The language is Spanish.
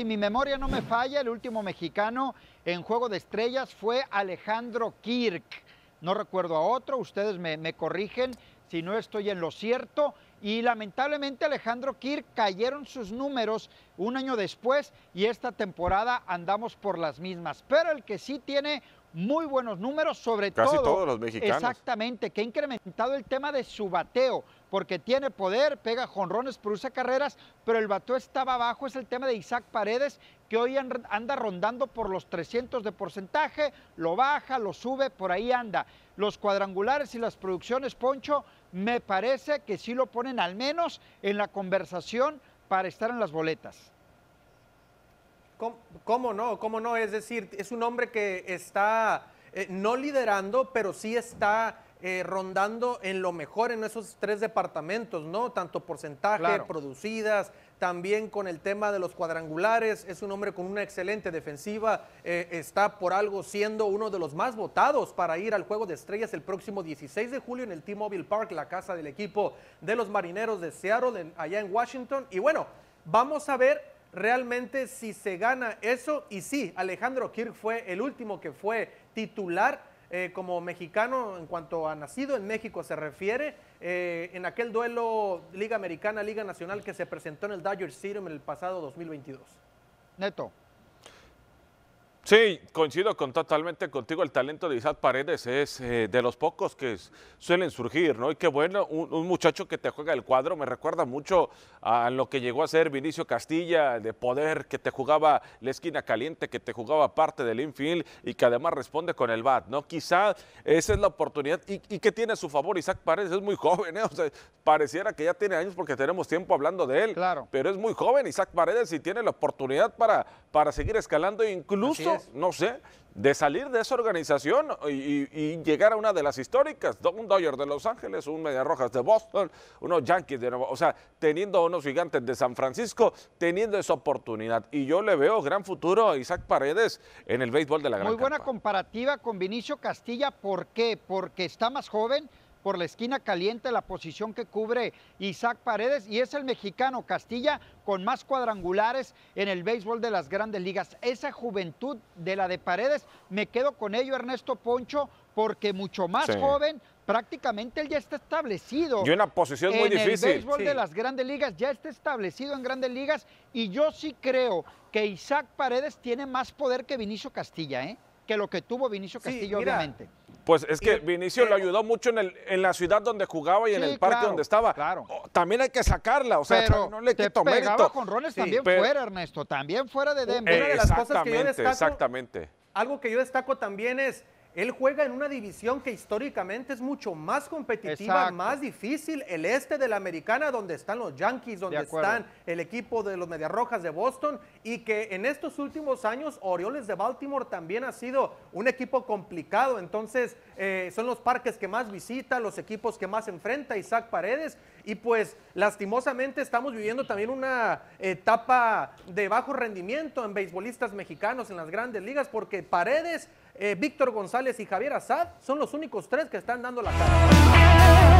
Si mi memoria no me falla, el último mexicano en Juego de Estrellas fue Alejandro Kirk. No recuerdo a otro, ustedes me, corrigen si no estoy en lo cierto y lamentablemente Alejandro Kir cayeron sus números un año después y esta temporada andamos por las mismas. Pero el que sí tiene muy buenos números, sobre Casi todo. todos los mexicanos. Exactamente, que ha incrementado el tema de su bateo, porque tiene poder, pega jonrones, produce carreras, pero el bateo estaba abajo, es el tema de Isaac Paredes, que hoy anda rondando por los 300 de porcentaje, lo baja, lo sube, por ahí anda. Los cuadrangulares y las producciones, Poncho, me parece que sí lo ponen al menos en la conversación para estar en las boletas. ¿Cómo, no? ¿Cómo no? Es decir, es un hombre que está eh, no liderando, pero sí está eh, rondando en lo mejor en esos tres departamentos, ¿no? Tanto porcentaje, producidas, también con el tema de los cuadrangulares, es un hombre con una excelente defensiva, eh, está por algo siendo uno de los más votados para ir al Juego de Estrellas el próximo 16 de julio en el T-Mobile Park, la casa del equipo de los marineros de Seattle, allá en Washington. Y bueno, vamos a ver realmente si se gana eso. Y sí, Alejandro Kirk fue el último que fue titular eh, como mexicano en cuanto a nacido en México se refiere, eh, en aquel duelo Liga Americana, Liga Nacional que se presentó en el Dodger Stadium en el pasado 2022? Neto. Sí, coincido con, totalmente contigo. El talento de Isaac Paredes es eh, de los pocos que suelen surgir, ¿no? Y qué bueno, un, muchacho que te juega el cuadro me recuerda mucho a lo que llegó a ser Vinicio Castilla, de poder, que te jugaba la esquina caliente, que te jugaba parte del infield y que además responde con el bat, ¿no? Quizá esa es la oportunidad y, y que tiene a su favor Isaac Paredes, es muy joven, ¿eh? pareciera que ya tiene años porque tenemos tiempo hablando de él. Claro. Pero es muy joven Isaac Paredes y tiene la oportunidad para, para seguir escalando, incluso no sé, de salir de esa organización y, llegar a una de las históricas, un Dodgers de Los Ángeles, un Media Rojas de Boston, unos Yankees de Nueva, o sea, teniendo unos gigantes de San Francisco, teniendo esa oportunidad. Y yo le veo gran futuro a Isaac Paredes en el béisbol de la Gran Muy buena comparativa con Vinicio Castilla, ¿por qué? Porque está más joven, por la esquina caliente, la posición que cubre Isaac Paredes y es el mexicano Castilla con más cuadrangulares en el béisbol de las grandes ligas. Esa juventud de la de Paredes, me quedo con ello Ernesto Poncho porque mucho más joven, prácticamente él ya está establecido. Y una posición muy en difícil. El béisbol de las grandes ligas ya está establecido en grandes ligas y yo sí creo que Isaac Paredes tiene más poder que Vinicio Castilla, ¿eh? que lo que tuvo Vinicio Castillo, obviamente. Pues es que Vinicio lo ayudó mucho en, el, en, la ciudad donde jugaba y en el parque donde estaba. Claro. Oh, también hay que sacarla, o sea, no le quito con roles también fuera, Ernesto, también fuera de Denver. Una de las cosas que yo destaco, exactamente. Algo que yo destaco también es él juega en una división que históricamente es mucho más competitiva, más difícil, el este de la americana, donde están los Yankees, donde están el equipo de los Mediarrojas Rojas de Boston, y que en estos últimos años Orioles de Baltimore también ha sido un equipo complicado. Entonces, eh, son los parques que más visita, los equipos que más enfrenta Isaac Paredes, y pues lastimosamente estamos viviendo también una etapa de bajo rendimiento en beisbolistas mexicanos en las grandes ligas, porque Paredes eh, Víctor González y Javier Azad son los únicos tres que están dando la cara.